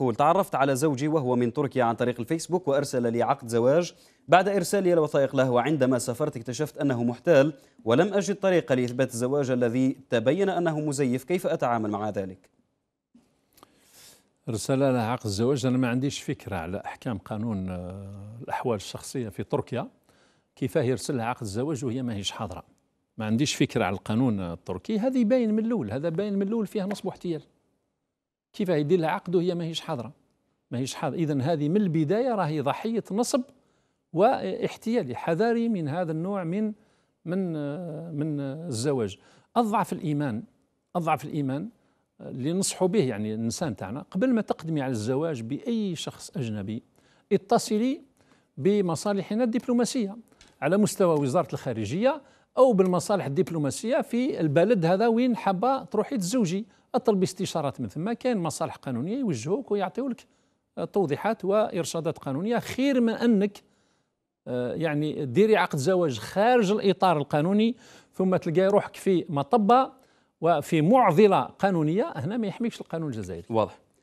يقول تعرفت على زوجي وهو من تركيا عن طريق الفيسبوك وأرسل لي عقد زواج بعد إرسالي الوثائق له وعندما سافرت اكتشفت أنه محتال ولم أجد طريقة لإثبات الزواج الذي تبين أنه مزيف كيف أتعامل مع ذلك؟ رسالة لها عقد الزواج أنا ما عنديش فكرة على أحكام قانون آه، الأحوال الشخصية في تركيا كيف هي يرسل لها عقد الزواج وهي ماهيش حاضرة ما عنديش فكرة على القانون التركي هذه باين من الأول هذا باين من الأول فيها نصب واحتيال كيف يدير لها عقده هي ماهيش حاضره ماهيش حاضره اذا هذه من البدايه راهي ضحيه نصب واحتيالي حذري من هذا النوع من من من الزواج اضعف الايمان اضعف الايمان اللي ننصحوا به يعني الانسان تاعنا قبل ما تقدمي على الزواج باي شخص اجنبي اتصلي بمصالحنا الدبلوماسيه على مستوى وزاره الخارجيه او بالمصالح الدبلوماسيه في البلد هذا وين حابه تروحي تزوجي اطلب استشارات من ثم كاين مصالح قانونيه يوجهوك ويعطيولك توضيحات وارشادات قانونيه خير من انك آه، يعني ديري عقد زواج خارج الاطار القانوني ثم تلقاي روحك في مطبه وفي معضله قانونيه هنا ما يحميكش القانون الجزائري واضح